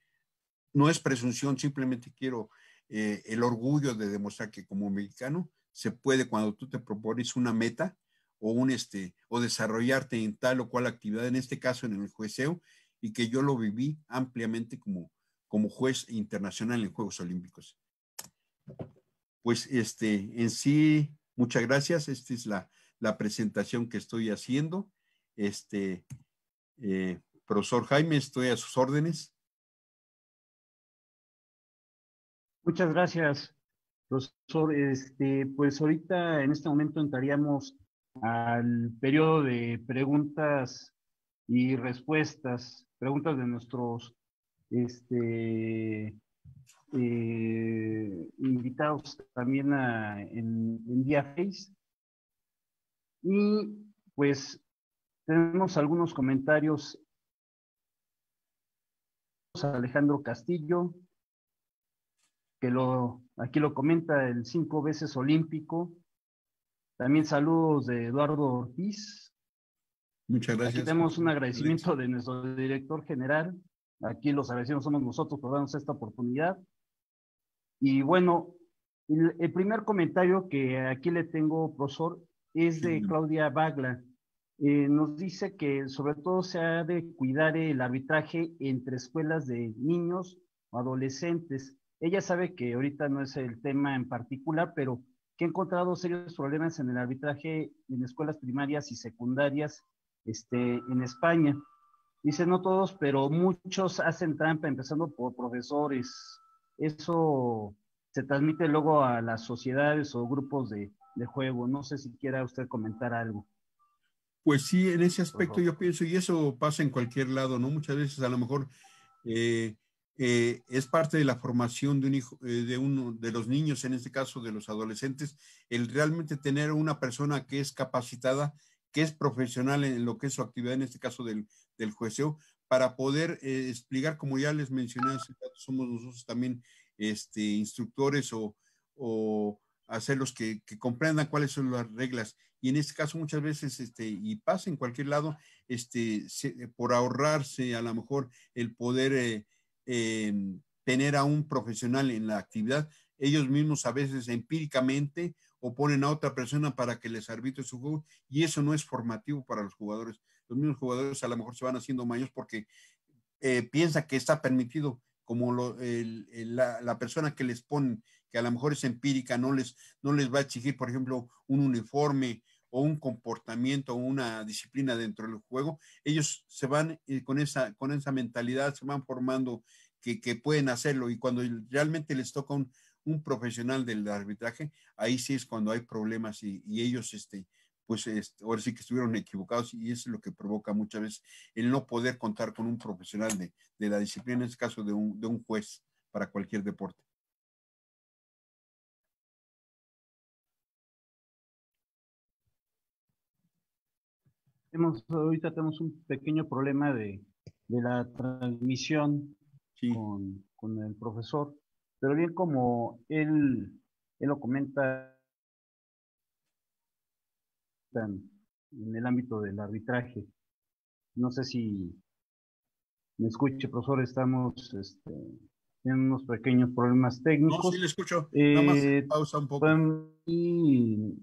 No es presunción, simplemente quiero eh, el orgullo de demostrar que como mexicano se puede cuando tú te propones una meta o un este o desarrollarte en tal o cual actividad, en este caso en el jueceo, y que yo lo viví ampliamente como, como juez internacional en Juegos Olímpicos. Pues este, en sí, muchas gracias. Esta es la, presentación que estoy haciendo. Este, eh, Profesor Jaime, estoy a sus órdenes. Muchas gracias, profesor. Este, pues ahorita en este momento entraríamos al periodo de preguntas y respuestas, preguntas de nuestros este, eh, invitados también en, en Día Face. Y pues tenemos algunos comentarios Alejandro Castillo, que lo, aquí lo comenta el cinco veces olímpico. También saludos de Eduardo Ortiz. Muchas gracias. Aquí tenemos un agradecimiento de nuestro director general. Aquí los agradecemos somos nosotros por darnos esta oportunidad. Y bueno, el, el primer comentario que aquí le tengo, profesor, es de Claudia Bagla. Eh, nos dice que sobre todo se ha de cuidar el arbitraje entre escuelas de niños o adolescentes. Ella sabe que ahorita no es el tema en particular, pero que ha encontrado serios problemas en el arbitraje en escuelas primarias y secundarias este, en España. Dice, no todos, pero muchos hacen trampa, empezando por profesores. Eso se transmite luego a las sociedades o grupos de, de juego. No sé si quiera usted comentar algo. Pues sí, en ese aspecto yo pienso, y eso pasa en cualquier lado, ¿no? Muchas veces a lo mejor eh, eh, es parte de la formación de un eh, de uno, de los niños, en este caso de los adolescentes, el realmente tener una persona que es capacitada, que es profesional en lo que es su actividad, en este caso del, del para poder explicar, como ya les mencioné, somos nosotros también este, instructores o, hacerlos que comprendan cuáles son las reglas y en este caso muchas veces, este, y pasa en cualquier lado, este, eh, por ahorrarse a lo mejor el poder eh, em, tener a un profesional en la actividad, ellos mismos a veces empíricamente oponen a otra persona para que les arbitre su juego y eso no es formativo para los jugadores. Los mismos jugadores a lo mejor se van haciendo mayores porque eh, piensa que está permitido como la, la, persona que les pone que a lo mejor es empírica, no les, no les va a exigir, por ejemplo, un uniforme o un comportamiento o una disciplina dentro del juego, ellos se van eh, con esa, con esa mentalidad, se van formando que, pueden hacerlo y cuando realmente les toca un, profesional del arbitraje, ahí sí es cuando hay problemas y, ellos, este, pues ahora sí que estuvieron equivocados y es lo que provoca muchas veces el no poder contar con un profesional de, la disciplina, en este caso de un juez para cualquier deporte. hemos, ahorita tenemos un pequeño problema de, la transmisión con, el profesor, pero bien como él, lo comenta en el ámbito del arbitraje. No sé si me escuche, profesor, estamos este, en unos pequeños problemas técnicos. No, sí le escucho. Eh, pausa un poco. Y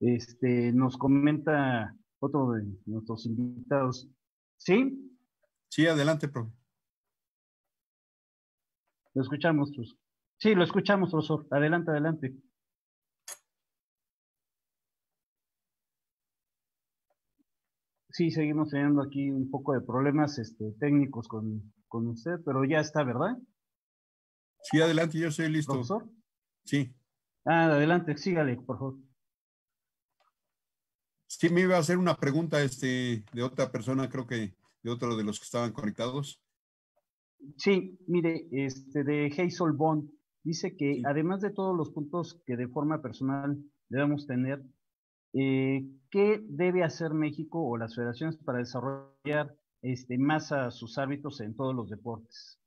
este, nos comenta otro de nuestros invitados. ¿Sí? Sí, adelante, profe. Lo escuchamos, profesor. Sí, lo escuchamos, profesor. Adelante, adelante. Sí, seguimos teniendo aquí un poco de problemas este, técnicos con, con usted, pero ya está, ¿verdad? Sí, adelante, yo estoy listo. ¿Profesor? Sí. Ah, adelante, sígale, por favor. Sí, me iba a hacer una pregunta este, de otra persona, creo que de otro de los que estaban conectados. Sí, mire, este de Hazel Bond dice que además de todos los puntos que de forma personal debemos tener, eh, ¿qué debe hacer México o las federaciones para desarrollar este, más a sus árbitros en todos los deportes?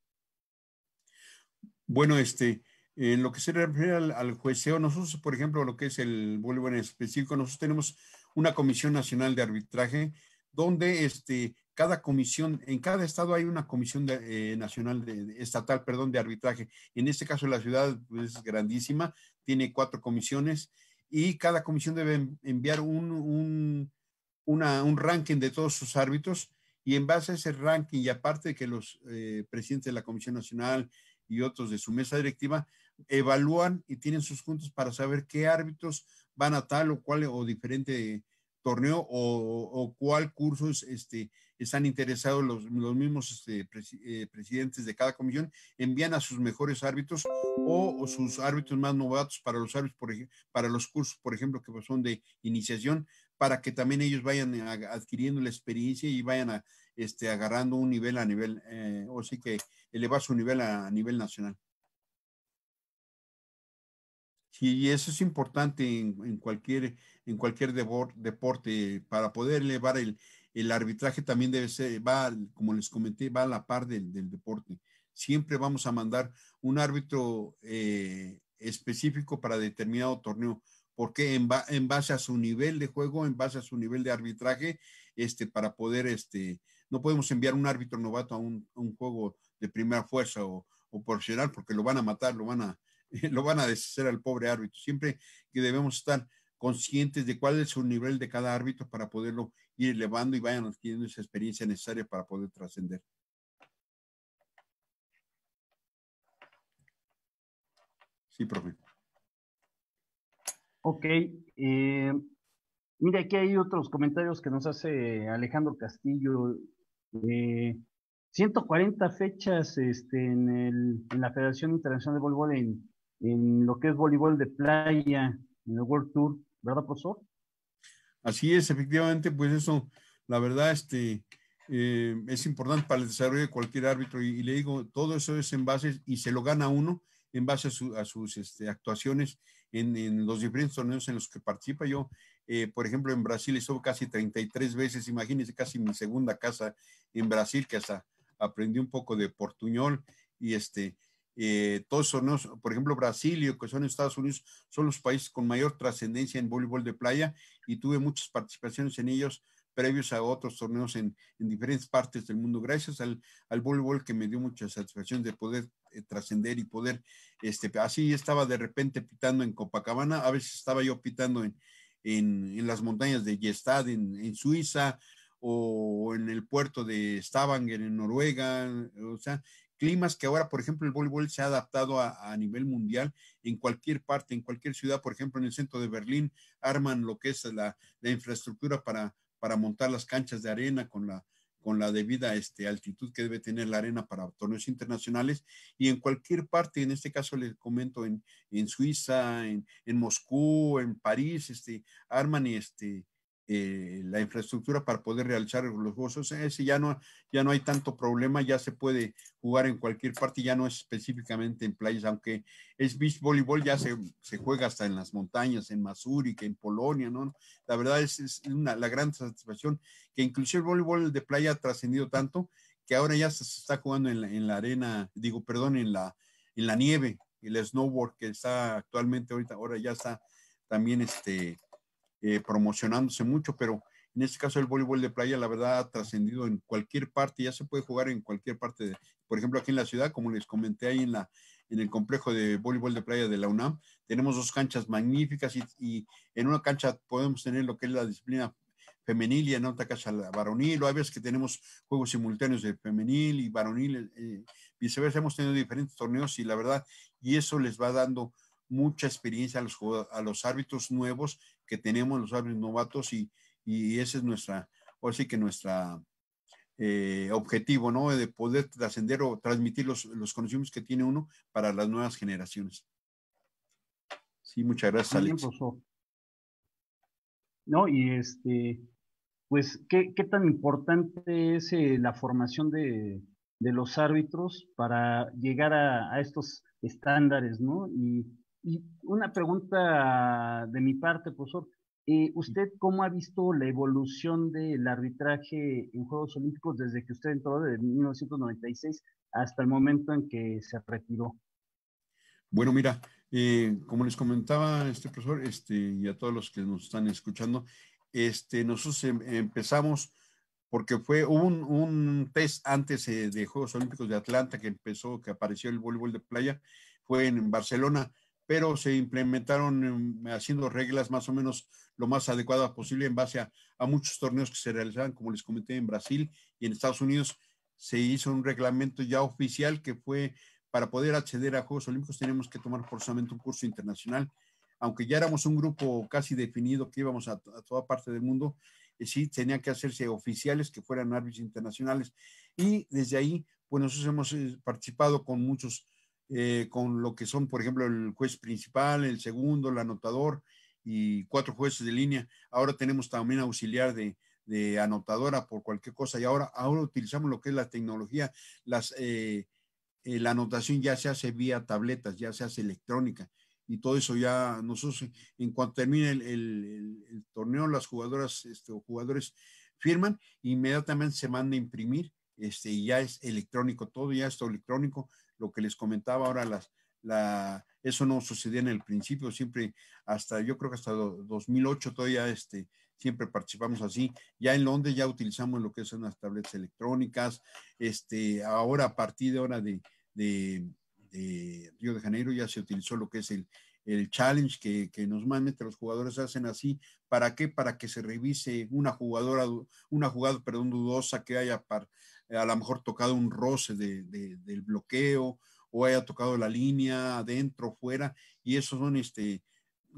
Bueno, este, en lo que se refiere al, jueceo, nosotros, por ejemplo, lo que es el voleibol en específico, nosotros tenemos una Comisión Nacional de Arbitraje, donde este, cada comisión, en cada estado hay una comisión eh, nacional, de, estatal, perdón, de arbitraje. En este caso la ciudad pues, es grandísima, tiene cuatro comisiones y cada comisión debe enviar un, ranking de todos sus árbitros y en base a ese ranking y aparte de que los eh, presidentes de la Comisión Nacional y otros de su mesa directiva evalúan y tienen sus puntos para saber qué árbitros van a tal o cual o diferente torneo o, cuál cursos este, están interesados los, mismos este, eh, presidentes de cada comisión, envían a sus mejores árbitros o, sus árbitros más novatos para los, árbitros, por, para los cursos, por ejemplo, que son de iniciación, para que también ellos vayan adquiriendo la experiencia y vayan a, este, agarrando un nivel a nivel, eh, o sí que elevar su nivel a nivel nacional. Y, eso es importante en, cualquier, en cualquier deporte. Para poder elevar el, arbitraje también debe ser, va, como les comenté, va a la par del, deporte. Siempre vamos a mandar un árbitro eh, específico para determinado torneo, porque en, en, base a su nivel de juego, en base a su nivel de arbitraje, este, para poder, este, no podemos enviar un árbitro novato a un, juego de primera fuerza o, por general, porque lo van a matar, lo van a, lo van a deshacer al pobre árbitro. Siempre que debemos estar conscientes de cuál es su nivel de cada árbitro para poderlo ir elevando y vayan adquiriendo esa experiencia necesaria para poder trascender. Sí, profe. Ok. Eh, mira, aquí hay otros comentarios que nos hace Alejandro Castillo. 140 eh, fechas este, en, en, la Federación Internacional de Voleibol en, en lo que es voleibol de playa, en el World Tour, ¿verdad, profesor? Así es, efectivamente, pues eso, la verdad, este, eh, es importante para el desarrollo de cualquier árbitro y, le digo, todo eso es en base y se lo gana uno en base a, sus este, actuaciones en, los diferentes torneos en los que participa. Yo, eh, por ejemplo, en Brasil estuve casi 33 veces, imagínense, casi mi segunda casa en Brasil, que hasta aprendí un poco de portuñol y este, eh, todos son, por ejemplo, Brasil y que son Estados Unidos, son los países con mayor trascendencia en voleibol de playa y tuve muchas participaciones en ellos previos a otros torneos en, diferentes partes del mundo, gracias al, voleibol que me dio mucha satisfacción de poder eh, trascender y poder, este, así estaba de repente pitando en Copacabana, a veces estaba yo pitando en, las montañas de Gestad, en Suiza, o en el puerto de Stavanger en Noruega, o sea, climas que ahora, por ejemplo, el voleibol se ha adaptado a, nivel mundial en cualquier parte, en cualquier ciudad, por ejemplo, en el centro de Berlín arman lo que es la, la infraestructura para, para montar las canchas de arena con la, con la debida este, altitud que debe tener la arena para torneos internacionales y en cualquier parte, en este caso les comento en, en Suiza, en, en, Moscú, en París, este, arman este, eh, la infraestructura para poder realizar los juegos. Ese eh, ya no, ya no hay tanto problema, ya se puede jugar en cualquier parte, ya no es específicamente en playas, aunque es beach voleibol, ya se, se juega hasta en las montañas, en y en Polonia, ¿no? La verdad es, una, la gran satisfacción que inclusive el voleibol de playa ha trascendido tanto que ahora ya se está jugando en la, en la arena, digo, perdón, en la, en la nieve, el snowboard que está actualmente ahorita, ahora ya está también este, eh, promocionándose mucho, pero en este caso el voleibol de playa, la verdad, ha trascendido en cualquier parte, ya se puede jugar en cualquier parte, por ejemplo, aquí en la ciudad, como les comenté ahí en, la, en el complejo de voleibol de playa de la UNAM, tenemos dos canchas magníficas y, en una cancha podemos tener lo que es la disciplina femenil y en otra cancha la varonil, o hay veces que tenemos juegos simultáneos de femenil y varonil, eh, eh, viceversa, hemos tenido diferentes torneos y la verdad, y eso les va dando mucha experiencia a los, a los árbitros nuevos que tenemos los árbitros novatos y, ese es nuestra, o sí que nuestra eh, objetivo, ¿no? De poder trascender o transmitir los, conocimientos que tiene uno para las nuevas generaciones. Sí, muchas gracias, Alex. no, y este, pues, ¿qué, tan importante es eh, la formación de, los árbitros para llegar a, a estos estándares, ¿no? Y y una pregunta de mi parte, profesor. Eh, ¿Usted cómo ha visto la evolución del arbitraje en Juegos Olímpicos desde que usted entró de 1996 hasta el momento en que se retiró? Bueno, mira, eh, como les comentaba este profesor este, y a todos los que nos están escuchando, este, nosotros em, empezamos porque fue un, un test antes eh, de Juegos Olímpicos de Atlanta que empezó, que apareció el voleibol de playa, fue en Barcelona pero se implementaron haciendo reglas más o menos lo más adecuadas posible en base a, muchos torneos que se realizaban, como les comenté, en Brasil y en Estados Unidos. Se hizo un reglamento ya oficial que fue para poder acceder a Juegos Olímpicos tenemos que tomar forzosamente un curso internacional. Aunque ya éramos un grupo casi definido que íbamos a, toda parte del mundo, eh, sí tenía que hacerse oficiales que fueran árbitros internacionales. Y desde ahí, pues nosotros hemos eh, participado con muchos eh, con lo que son, por ejemplo, el juez principal, el segundo, el anotador y cuatro jueces de línea. Ahora tenemos también auxiliar de, anotadora por cualquier cosa y ahora, ahora utilizamos lo que es la tecnología, eh, eh, la anotación ya se hace vía tabletas, ya se hace electrónica y todo eso ya nosotros en cuanto termine el, torneo las jugadoras este, o jugadores firman inmediatamente se manda a imprimir este, y ya es electrónico todo, ya está electrónico, lo que les comentaba ahora, las, la, eso no sucedía en el principio, siempre hasta, yo creo que hasta 2008 todavía este, siempre participamos así. Ya en Londres ya utilizamos lo que son las tabletas electrónicas, este, ahora a partir de ahora de, de, Río de Janeiro ya se utilizó lo que es el, el challenge que, que, normalmente los jugadores hacen así. ¿Para qué? Para que se revise una jugadora, una jugada, perdón, dudosa que haya para eh, a lo mejor tocado un roce del bloqueo o haya tocado la línea adentro, fuera, y eso son este,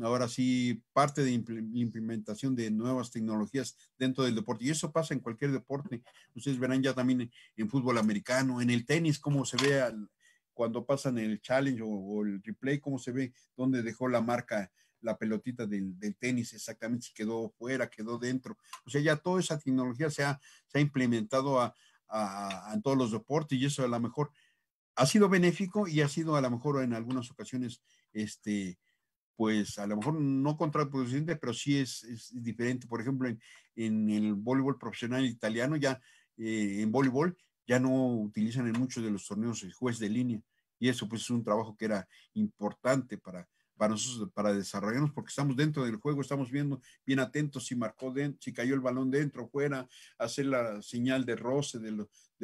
ahora sí parte de implementación de nuevas tecnologías dentro del deporte. Y eso pasa en cualquier deporte. Ustedes verán ya también en fútbol americano, en el tenis, cómo se ve cuando pasan el challenge o, el replay, cómo se ve dónde dejó la marca la pelotita del, tenis, exactamente si quedó fuera, quedó dentro. O sea, ya toda esa tecnología se ha, se ha implementado a, a, todos los deportes y eso a lo mejor ha sido benéfico y ha sido a lo mejor en algunas ocasiones, este, pues a lo mejor no contraproducente, pero sí es, diferente. Por ejemplo, en, en, el voleibol profesional italiano, ya eh, en voleibol ya no utilizan en muchos de los torneos el juez de línea y eso pues es un trabajo que era importante para, para nosotros, para desarrollarnos, porque estamos dentro del juego, estamos viendo bien atentos si marcó dentro, si cayó el balón dentro, o fuera, hacer la señal de roce de,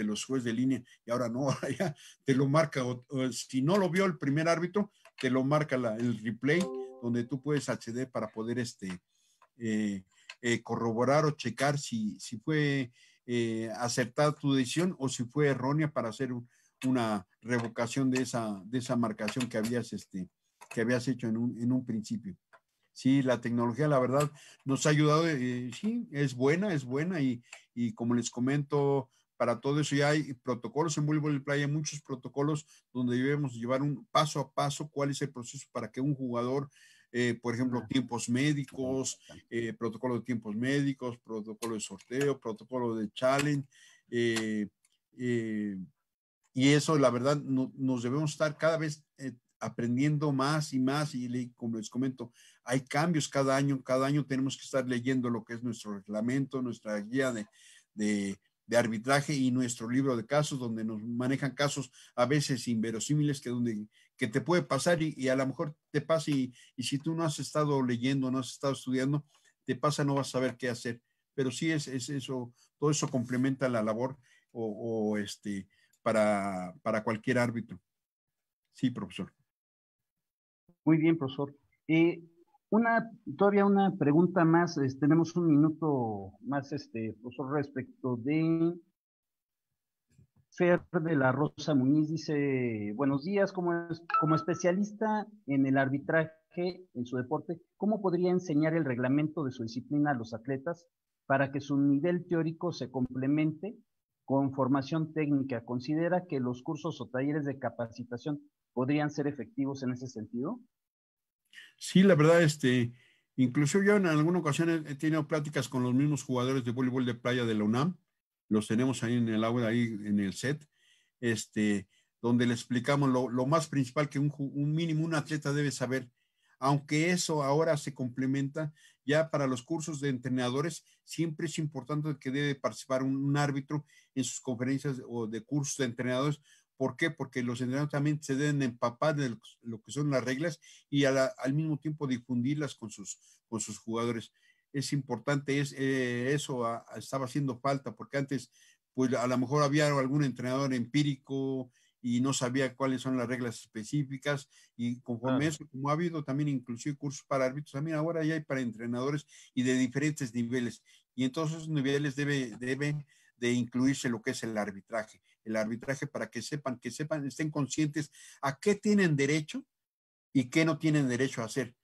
los jueces de línea, y ahora no, ahora ya te lo marca, si no lo vio el primer árbitro, te lo marca el replay, donde tú puedes acceder para poder este, eh, eh, corroborar o checar si, fue eh, acertada tu decisión o si fue errónea para hacer una revocación de esa, de esa marcación que habías este, que habías hecho en un, en un principio. Sí, la tecnología, la verdad, nos ha ayudado, eh, sí, es buena, es buena y, y, como les comento, para todo eso ya hay protocolos en Voleibol Playa, muchos protocolos donde debemos llevar un paso a paso cuál es el proceso para que un jugador, eh, por ejemplo, tiempos médicos, eh, protocolo de tiempos médicos, protocolo de sorteo, protocolo de challenge, y eso, la verdad, nos debemos estar cada vez aprendiendo más y más y como les comento, hay cambios cada año, cada año tenemos que estar leyendo lo que es nuestro reglamento, nuestra guía de, arbitraje y nuestro libro de casos donde nos manejan casos a veces inverosímiles que, donde, que te puede pasar y, a lo mejor te pasa y, si tú no has estado leyendo, no has estado estudiando, te pasa, no vas a saber qué hacer. Pero sí es, eso, todo eso complementa la labor o este, para, para cualquier árbitro. Sí, profesor. Muy bien, profesor. Eh, una, todavía una pregunta más, tenemos un minuto más, este, profesor, respecto de Fer de la Rosa Muñiz, dice, buenos días, como, como especialista en el arbitraje en su deporte, ¿cómo podría enseñar el reglamento de su disciplina a los atletas para que su nivel teórico se complemente con formación técnica? ¿Considera que los cursos o talleres de capacitación podrían ser efectivos en ese sentido? Sí, la verdad, este, incluso yo en alguna ocasión he tenido pláticas con los mismos jugadores de voleibol de playa de la UNAM, los tenemos ahí en el ahí en el set, este, donde le explicamos lo, más principal que un, mínimo un atleta debe saber, aunque eso ahora se complementa ya para los cursos de entrenadores, siempre es importante que debe participar un árbitro en sus conferencias o de cursos de entrenadores ¿Por qué? Porque los entrenadores también se deben empapar de lo que son las reglas y al mismo tiempo difundirlas con sus, con sus jugadores. Es importante, es, eh, eso ah, estaba haciendo falta, porque antes, pues a lo mejor había algún entrenador empírico y no sabía cuáles son las reglas específicas y conforme eso, como ha habido también inclusive cursos para árbitros, también ahora ya hay para entrenadores y de diferentes niveles y en todos esos niveles debe, debe de incluirse lo que es el arbitraje el arbitraje para que sepan, que sepan, estén conscientes a qué tienen derecho y qué no tienen derecho a hacer,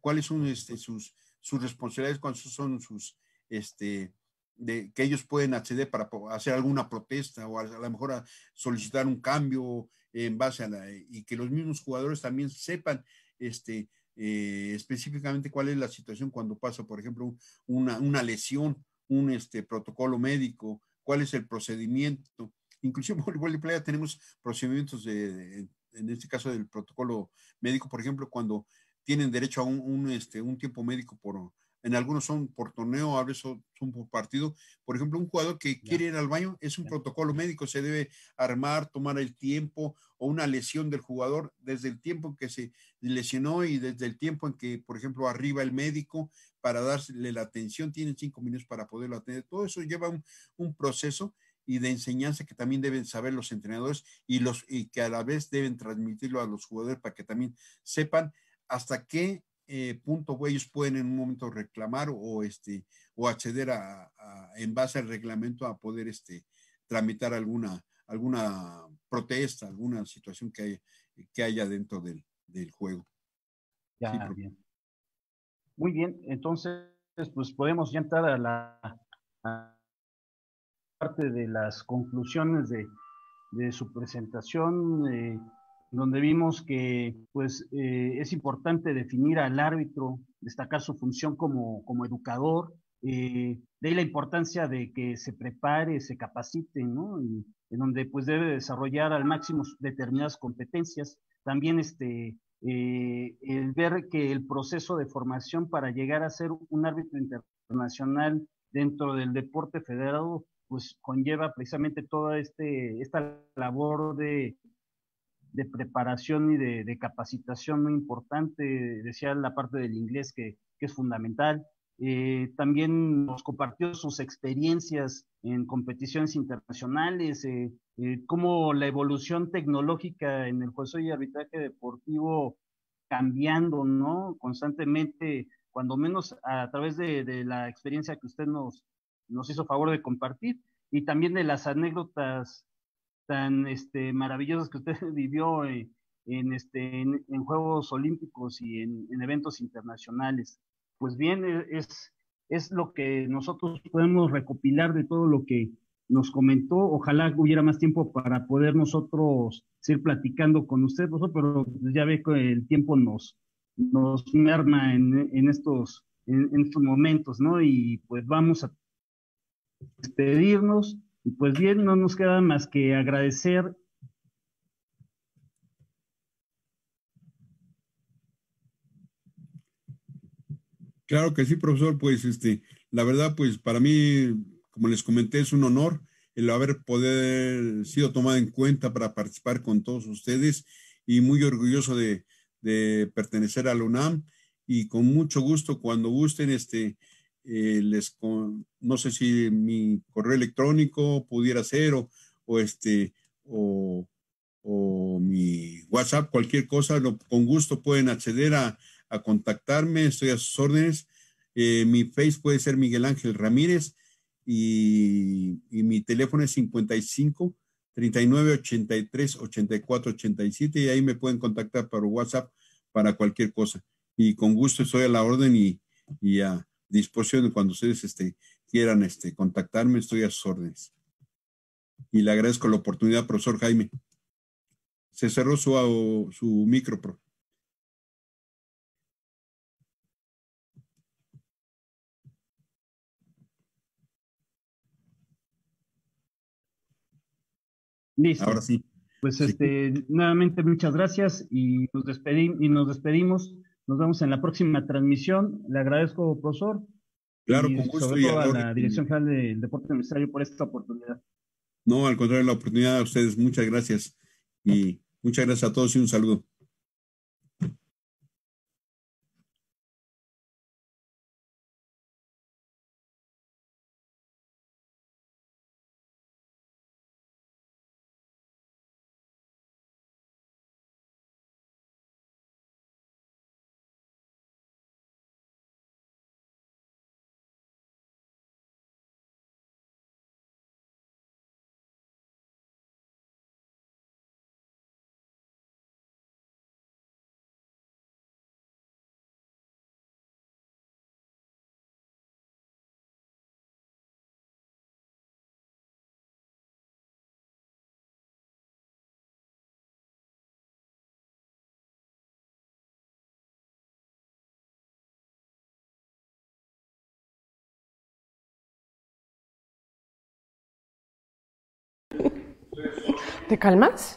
cuáles son este, sus, sus responsabilidades, cuáles son sus, este, de, que ellos pueden acceder para hacer alguna protesta o a, lo mejor solicitar un cambio en base a la, y que los mismos jugadores también sepan este, eh, específicamente cuál es la situación cuando pasa, por ejemplo, una, una lesión, un este, protocolo médico, cuál es el procedimiento, Incluso en Playa tenemos procedimientos en este caso del protocolo médico, por ejemplo, cuando tienen derecho a un, este, un tiempo médico por, en algunos son por torneo, a veces son, por partido. Por ejemplo, un jugador que quiere ir al baño es un protocolo médico, se debe armar, tomar el tiempo o una lesión del jugador desde el tiempo en que se lesionó y desde el tiempo en que, por ejemplo, arriba el médico para darle la atención, tienen cinco minutos para poderlo atender. Todo eso lleva un proceso y de enseñanza que también deben saber los entrenadores y, los, y que a la vez deben transmitirlo a los jugadores para que también sepan hasta qué eh, punto ellos pueden en un momento reclamar o, este, o acceder a, en base al reglamento a poder este, tramitar alguna, alguna protesta, alguna situación que haya, que haya dentro del, juego. Muy bien, entonces pues podemos ya entrar a la, parte de las conclusiones de, su presentación, eh, donde vimos que pues, eh, es importante definir al árbitro, destacar su función como, educador, eh, de la importancia de que se prepare, se capacite, ¿no? en donde pues debe desarrollar al máximo determinadas competencias. También este, el ver que el proceso de formación para llegar a ser un árbitro internacional dentro del deporte federado pues conlleva precisamente toda este, esta labor de, preparación y de, capacitación muy importante, decía la parte del inglés que, es fundamental. Eh, también nos compartió sus experiencias en competiciones internacionales, como eh, eh, cómo la evolución tecnológica en el juez y arbitraje deportivo cambiando, ¿no? Constantemente, cuando menos a través de, de la experiencia que usted nos, nos hizo favor de compartir y también de las anécdotas tan este, maravillosas que usted vivió eh, en, este, en, Juegos Olímpicos y en, en, eventos internacionales. Pues bien, eh, es, es lo que nosotros podemos recopilar de todo lo que nos comentó. Ojalá hubiera más tiempo para poder nosotros seguir platicando con usted, pero pues ya ve que el tiempo nos, nos merma en, estos en, estos momentos, ¿no? Y pues vamos a despedirnos. Y pues bien, no nos queda más que agradecer. Claro que sí, profesor, pues este, la verdad, pues para mí, como les comenté, es un honor el haber poder sido tomado en cuenta para participar con todos ustedes y muy orgulloso de, de pertenecer a la UNAM y con mucho gusto cuando gusten este eh, les no sé si mi correo electrónico pudiera ser o, este o, mi WhatsApp, cualquier cosa, con gusto pueden acceder a, contactarme, estoy a sus órdenes. Eh, mi Face puede ser Miguel Ángel Ramírez y, mi teléfono es 55 39 83 84 87 y ahí me pueden contactar por WhatsApp para cualquier cosa. Y con gusto estoy a la orden y, y a, disposición cuando ustedes este, quieran este, contactarme, estoy a sus órdenes. Y le agradezco la oportunidad, profesor Jaime. Se cerró su, micro. profesor Listo. Ahora sí. Pues este, nuevamente muchas gracias y nos, despedimos y nos despedimos. Nos vemos en la próxima transmisión. Le agradezco, profesor. Claro, con gusto. Sobre todo a la Dirección General del Deporte Universitario por esta oportunidad. No, al contrario, la oportunidad a ustedes. Muchas gracias. Y muchas gracias a todos y un saludo. ¿Te calmas?